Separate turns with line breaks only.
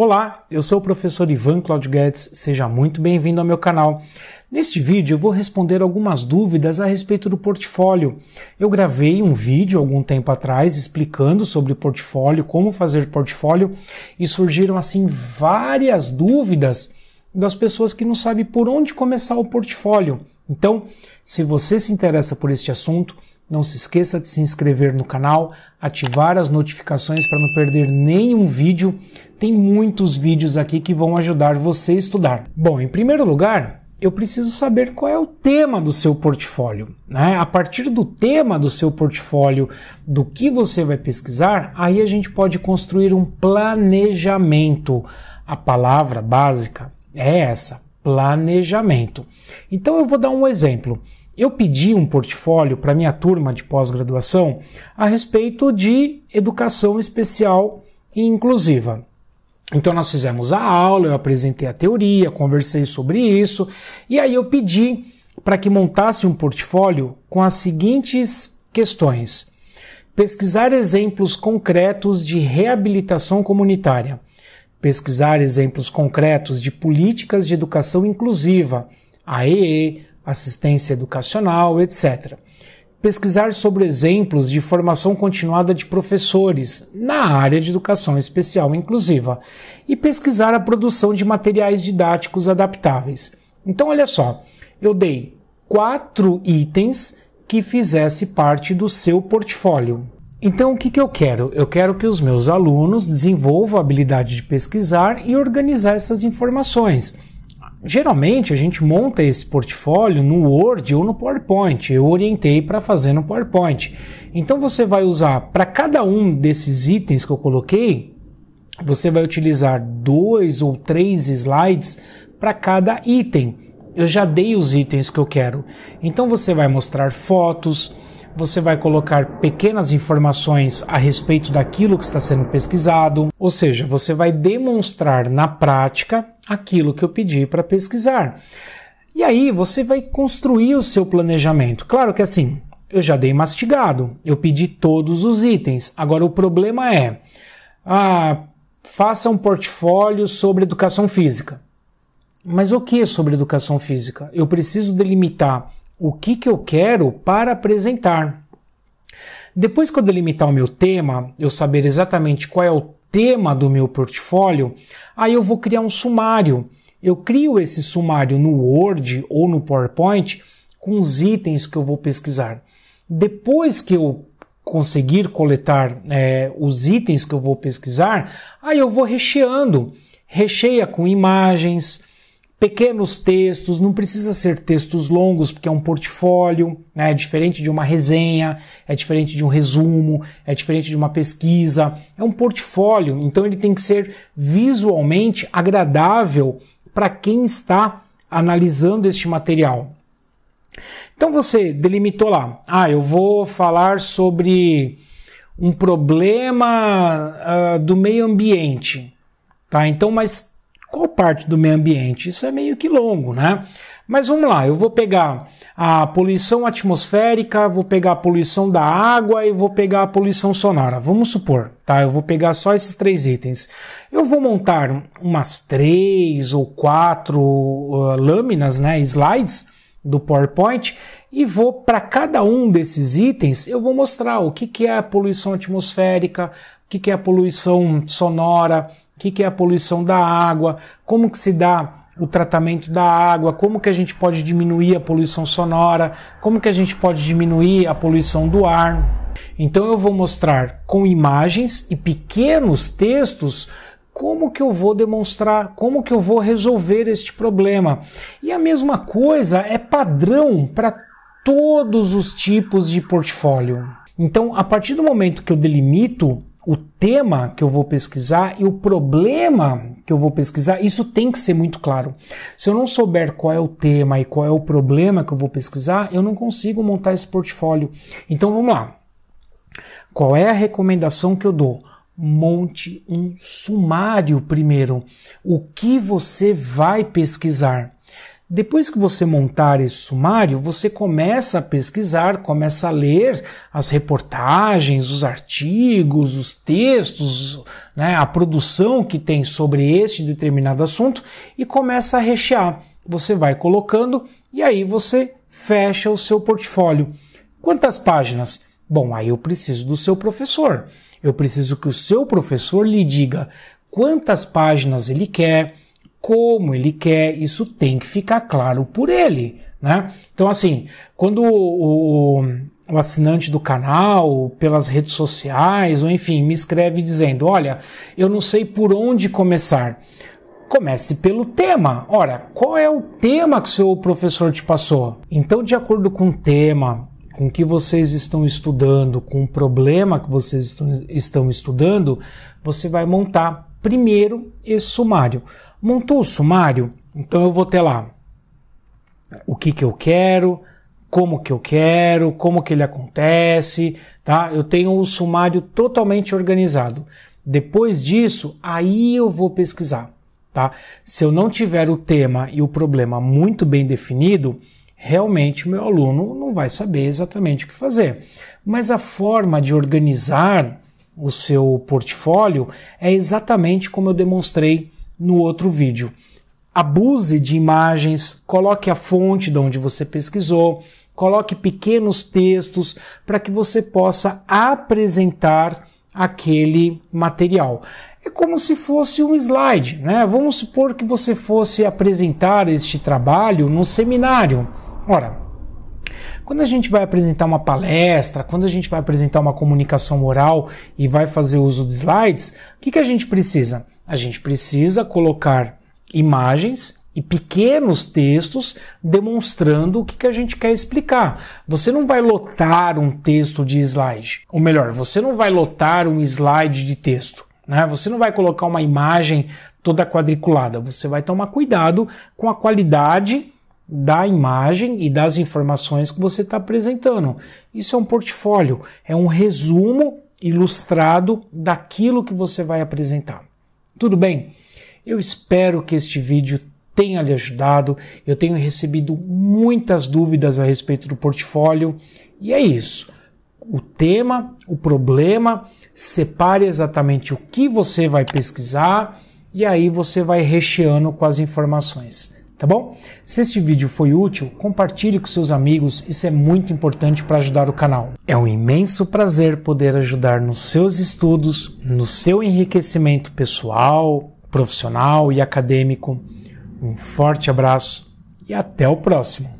Olá, eu sou o professor Ivan Claudio Guedes, seja muito bem-vindo ao meu canal. Neste vídeo eu vou responder algumas dúvidas a respeito do portfólio. Eu gravei um vídeo algum tempo atrás explicando sobre portfólio, como fazer portfólio, e surgiram assim várias dúvidas das pessoas que não sabem por onde começar o portfólio. Então, se você se interessa por este assunto, não se esqueça de se inscrever no canal, ativar as notificações para não perder nenhum vídeo. Tem muitos vídeos aqui que vão ajudar você a estudar. Bom, em primeiro lugar, eu preciso saber qual é o tema do seu portfólio. Né? A partir do tema do seu portfólio, do que você vai pesquisar, aí a gente pode construir um planejamento. A palavra básica é essa: planejamento. Então eu vou dar um exemplo. Eu pedi um portfólio para minha turma de pós-graduação a respeito de educação especial e inclusiva. Então nós fizemos a aula, eu apresentei a teoria, conversei sobre isso, e aí eu pedi para que montasse um portfólio com as seguintes questões: pesquisar exemplos concretos de reabilitação comunitária, pesquisar exemplos concretos de políticas de educação inclusiva, AEE, assistência educacional, etc. Pesquisar sobre exemplos de formação continuada de professores na área de educação especial inclusiva e pesquisar a produção de materiais didáticos adaptáveis. Então, olha só, eu dei quatro itens que fizesse parte do seu portfólio. Então, o que, que eu quero? Eu quero que os meus alunos desenvolvam a habilidade de pesquisar e organizar essas informações. Geralmente a gente monta esse portfólio no Word ou no PowerPoint. Eu orientei para fazer no PowerPoint. Então você vai usar para cada um desses itens que eu coloquei, você vai utilizar dois ou três slides para cada item. Eu já dei os itens que eu quero. Então você vai mostrar fotos, você vai colocar pequenas informações a respeito daquilo que está sendo pesquisado, ou seja, você vai demonstrar na prática aquilo que eu pedi para pesquisar. E aí você vai construir o seu planejamento. Claro que assim, eu já dei mastigado, eu pedi todos os itens. Agora o problema é, ah, faça um portfólio sobre educação física. Mas o que sobre educação física? Eu preciso delimitar o que, que eu quero para apresentar. Depois que eu delimitar o meu tema, eu saber exatamente qual é o tema do meu portfólio, aí eu vou criar um sumário. Eu crio esse sumário no Word ou no PowerPoint com os itens que eu vou pesquisar. Depois que eu conseguir coletar é, os itens que eu vou pesquisar, aí eu vou recheando. Recheia com imagens, pequenos textos, não precisa ser textos longos, porque é um portfólio, né? é diferente de uma resenha, é diferente de um resumo, é diferente de uma pesquisa, é um portfólio, então ele tem que ser visualmente agradável para quem está analisando este material. Então você delimitou lá, ah, eu vou falar sobre um problema uh, do meio ambiente, tá? Então, mas qual parte do meio ambiente? Isso é meio que longo, né? Mas vamos lá, eu vou pegar a poluição atmosférica, vou pegar a poluição da água e vou pegar a poluição sonora. Vamos supor, tá? Eu vou pegar só esses três itens. Eu vou montar umas três ou quatro uh, lâminas, né? Slides do PowerPoint e vou para cada um desses itens eu vou mostrar o que, que é a poluição atmosférica, o que, que é a poluição sonora, o que, que é a poluição da água, como que se dá o tratamento da água, como que a gente pode diminuir a poluição sonora, como que a gente pode diminuir a poluição do ar. Então eu vou mostrar com imagens e pequenos textos como que eu vou demonstrar, como que eu vou resolver este problema. E a mesma coisa é padrão para todos os tipos de portfólio. Então, a partir do momento que eu delimito o tema que eu vou pesquisar e o problema que eu vou pesquisar, isso tem que ser muito claro. Se eu não souber qual é o tema e qual é o problema que eu vou pesquisar, eu não consigo montar esse portfólio. Então vamos lá. Qual é a recomendação que eu dou? Monte um sumário primeiro. O que você vai pesquisar? Depois que você montar esse sumário, você começa a pesquisar, começa a ler as reportagens, os artigos, os textos, né, a produção que tem sobre este determinado assunto e começa a rechear. Você vai colocando e aí você fecha o seu portfólio. Quantas páginas? Bom, aí eu preciso do seu professor. Eu preciso que o seu professor lhe diga quantas páginas ele quer como ele quer, isso tem que ficar claro por ele. Né? Então, assim, quando o, o, assinante do canal, pelas redes sociais, ou enfim, me escreve dizendo: Olha, eu não sei por onde começar. Comece pelo tema. Ora, qual é o tema que seu professor te passou? Então, de acordo com o tema, com o que vocês estão estudando, com o problema que vocês estão estudando, você vai montar Primeiro, esse sumário. Montou o sumário? Então eu vou ter lá o que, que eu quero, como que eu quero, como que ele acontece, tá? Eu tenho o sumário totalmente organizado. Depois disso, aí eu vou pesquisar, tá? Se eu não tiver o tema e o problema muito bem definido, realmente meu aluno não vai saber exatamente o que fazer. Mas a forma de organizar o seu portfólio é exatamente como eu demonstrei no outro vídeo. Abuse de imagens, coloque a fonte de onde você pesquisou, coloque pequenos textos para que você possa apresentar aquele material. É como se fosse um slide, né? Vamos supor que você fosse apresentar este trabalho num seminário. Ora, quando a gente vai apresentar uma palestra, quando a gente vai apresentar uma comunicação oral e vai fazer uso de slides, o que, que a gente precisa? A gente precisa colocar imagens e pequenos textos demonstrando o que, que a gente quer explicar. Você não vai lotar um texto de slide. Ou melhor, você não vai lotar um slide de texto. Né? Você não vai colocar uma imagem toda quadriculada. Você vai tomar cuidado com a qualidade da imagem e das informações que você está apresentando. Isso é um portfólio, é um resumo ilustrado daquilo que você vai apresentar. Tudo bem? Eu espero que este vídeo tenha lhe ajudado. Eu tenho recebido muitas dúvidas a respeito do portfólio e é isso. O tema, o problema, separe exatamente o que você vai pesquisar e aí você vai recheando com as informações tá bom? Se este vídeo foi útil, compartilhe com seus amigos, isso é muito importante para ajudar o canal. É um imenso prazer poder ajudar nos seus estudos, no seu enriquecimento pessoal, profissional e acadêmico. Um forte abraço e até o próximo!